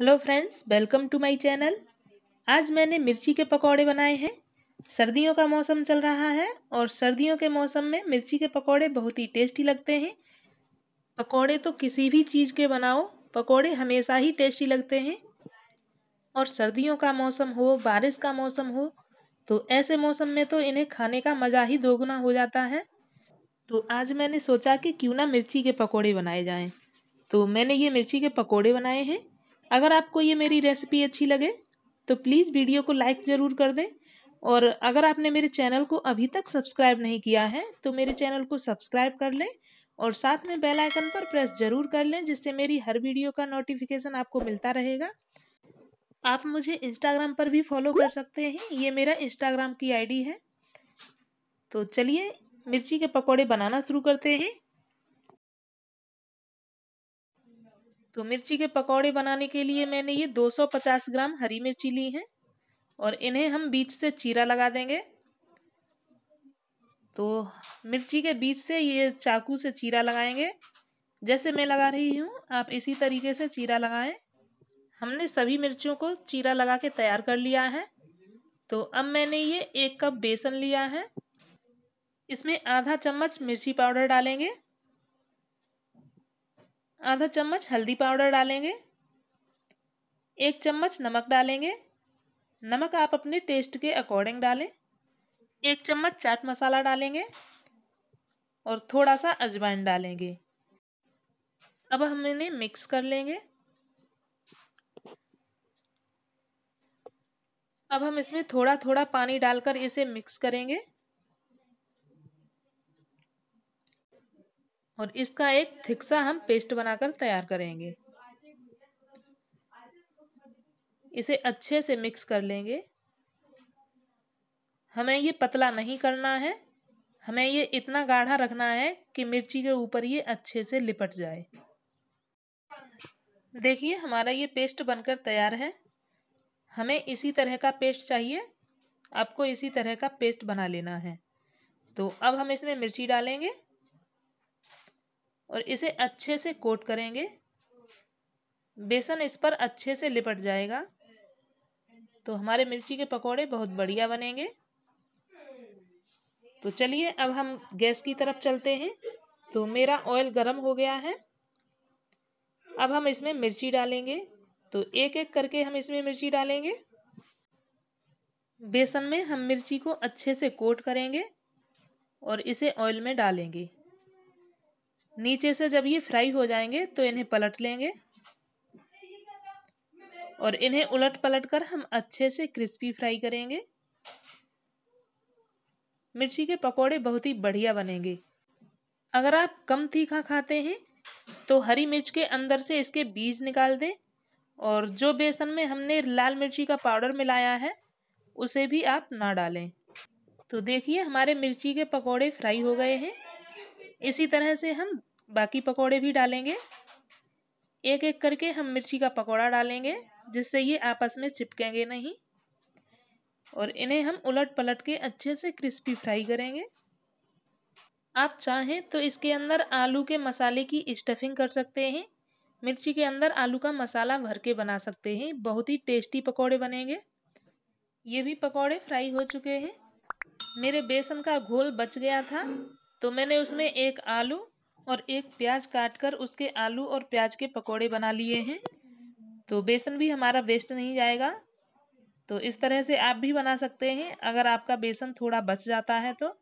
hello friends welcome to my channel आज मैंने मिर्ची के पकौड़े बनाए हैं सर्दियों का मौसम चल रहा है और सर्दियों के मौसम में मिर्ची के पकौड़े बहुत ही टेस्टी लगते हैं पकौड़े तो किसी भी चीज़ के बनाओ पकौड़े हमेशा ही टेस्टी लगते हैं और सर्दियों का मौसम हो बारिश का मौसम हो तो ऐसे मौसम में तो इन्हें खाने का मज़ा ही दोगुना हो जाता है तो आज मैंने सोचा कि क्यों ना मिर्ची के पकौड़े बनाए जाएँ तो मैंने ये मिर्ची के पकौड़े बनाए हैं अगर आपको ये मेरी रेसिपी अच्छी लगे तो प्लीज़ वीडियो को लाइक ज़रूर कर दें और अगर आपने मेरे चैनल को अभी तक सब्सक्राइब नहीं किया है तो मेरे चैनल को सब्सक्राइब कर लें और साथ में बेल आइकन पर प्रेस जरूर कर लें जिससे मेरी हर वीडियो का नोटिफिकेशन आपको मिलता रहेगा आप मुझे इंस्टाग्राम पर भी फॉलो कर सकते हैं ये मेरा इंस्टाग्राम की आईडी है तो चलिए मिर्ची के पकौड़े बनाना शुरू करते हैं तो मिर्ची के पकौड़े बनाने के लिए मैंने ये 250 ग्राम हरी मिर्ची ली है और इन्हें हम बीच से चीरा लगा देंगे तो मिर्ची के बीच से ये चाकू से चीरा लगाएंगे जैसे मैं लगा रही हूँ आप इसी तरीके से चीरा लगाएं हमने सभी मिर्चियों को चीरा लगा के तैयार कर लिया है तो अब मैंने ये एक कप बेसन लिया है इसमें आधा चम्मच मिर्ची पाउडर डालेंगे आधा चम्मच हल्दी पाउडर डालेंगे एक चम्मच नमक डालेंगे नमक आप अपने टेस्ट के अकॉर्डिंग डालें एक चम्मच चाट मसाला डालेंगे और थोड़ा सा अजवाइन डालेंगे अब हम इन्हें मिक्स कर लेंगे अब हम इसमें थोड़ा थोड़ा पानी डालकर इसे मिक्स करेंगे और इसका एक थिक्सा हम पेस्ट बनाकर तैयार करेंगे इसे अच्छे से मिक्स कर लेंगे हमें ये पतला नहीं करना है हमें ये इतना गाढ़ा रखना है कि मिर्ची के ऊपर ये अच्छे से लिपट जाए देखिए हमारा ये पेस्ट बनकर तैयार है हमें इसी तरह का पेस्ट चाहिए आपको इसी तरह का पेस्ट बना लेना है तो अब हम इसमें मिर्ची डालेंगे और इसे अच्छे से कोट करेंगे बेसन इस पर अच्छे से लिपट जाएगा तो हमारे मिर्ची के पकोड़े बहुत बढ़िया बनेंगे तो चलिए अब हम गैस की तरफ चलते हैं तो मेरा ऑयल गर्म हो गया है अब हम इसमें मिर्ची डालेंगे तो एक एक करके हम इसमें मिर्ची डालेंगे बेसन में हम मिर्ची को अच्छे से कोट करेंगे और इसे ऑयल में डालेंगे नीचे से जब ये फ्राई हो जाएंगे तो इन्हें पलट लेंगे और इन्हें उलट पलट कर हम अच्छे से क्रिस्पी फ्राई करेंगे मिर्ची के पकोड़े बहुत ही बढ़िया बनेंगे अगर आप कम तीखा खाते हैं तो हरी मिर्च के अंदर से इसके बीज निकाल दें और जो बेसन में हमने लाल मिर्ची का पाउडर मिलाया है उसे भी आप ना डालें तो देखिए हमारे मिर्ची के पकोड़े फ्राई हो गए हैं इसी तरह से हम बाकी पकोड़े भी डालेंगे एक एक करके हम मिर्ची का पकोड़ा डालेंगे जिससे ये आपस में चिपकेंगे नहीं और इन्हें हम उलट पलट के अच्छे से क्रिस्पी फ्राई करेंगे आप चाहें तो इसके अंदर आलू के मसाले की स्टफिंग कर सकते हैं मिर्ची के अंदर आलू का मसाला भर के बना सकते हैं बहुत ही टेस्टी पकौड़े बनेंगे ये भी पकौड़े फ्राई हो चुके हैं मेरे बेसन का घोल बच गया था तो मैंने उसमें एक आलू और एक प्याज काटकर उसके आलू और प्याज के पकोड़े बना लिए हैं तो बेसन भी हमारा वेस्ट नहीं जाएगा तो इस तरह से आप भी बना सकते हैं अगर आपका बेसन थोड़ा बच जाता है तो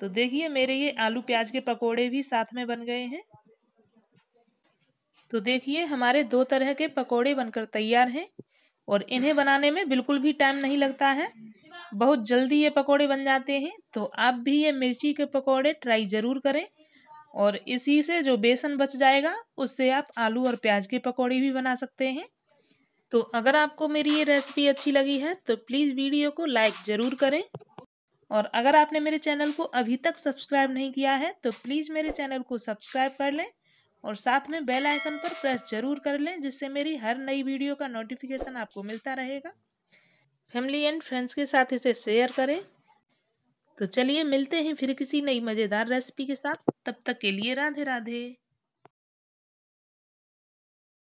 तो देखिए मेरे ये आलू प्याज के पकोड़े भी साथ में बन गए हैं तो देखिए हमारे दो तरह के पकोड़े बनकर तैयार हैं और इन्हें बनाने में बिल्कुल भी टाइम नहीं लगता है बहुत जल्दी ये पकोड़े बन जाते हैं तो आप भी ये मिर्ची के पकोड़े ट्राई ज़रूर करें और इसी से जो बेसन बच जाएगा उससे आप आलू और प्याज के पकोड़े भी बना सकते हैं तो अगर आपको मेरी ये रेसिपी अच्छी लगी है तो प्लीज़ वीडियो को लाइक ज़रूर करें और अगर आपने मेरे चैनल को अभी तक सब्सक्राइब नहीं किया है तो प्लीज़ मेरे चैनल को सब्सक्राइब कर लें और साथ में बेल आइकन पर प्रेस जरूर कर लें जिससे मेरी हर नई वीडियो का नोटिफिकेशन आपको मिलता रहेगा फैमिली एंड फ्रेंड्स के साथ इसे शेयर करें तो चलिए मिलते हैं फिर किसी नई मज़ेदार रेसिपी के साथ तब तक के लिए राधे राधे